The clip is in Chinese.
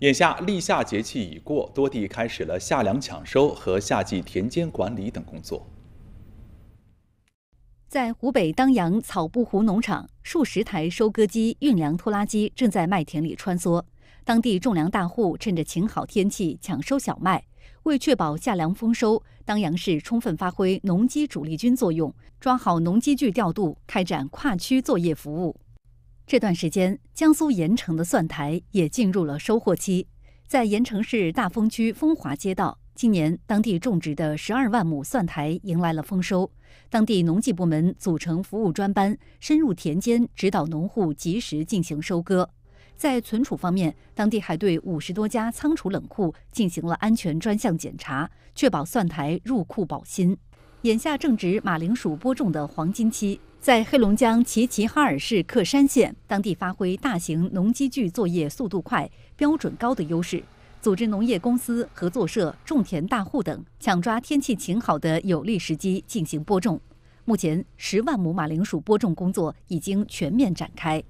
眼下立夏节气已过，多地开始了夏粮抢收和夏季田间管理等工作。在湖北当阳草布湖农场，数十台收割机、运粮拖拉机正在麦田里穿梭。当地种粮大户趁着晴好天气抢收小麦，为确保夏粮丰收，当阳市充分发挥农机主力军作用，抓好农机具调度，开展跨区作业服务。这段时间，江苏盐城的蒜苔也进入了收获期。在盐城市大丰区丰华街道，今年当地种植的十二万亩蒜苔迎来了丰收。当地农技部门组成服务专班，深入田间指导农户及时进行收割。在存储方面，当地还对五十多家仓储冷库进行了安全专项检查，确保蒜苔入库保新。眼下正值马铃薯播种的黄金期。在黑龙江齐齐哈尔市克山县，当地发挥大型农机具作业速度快、标准高的优势，组织农业公司、合作社、种田大户等，抢抓天气晴好的有利时机进行播种。目前，十万亩马铃薯播种工作已经全面展开。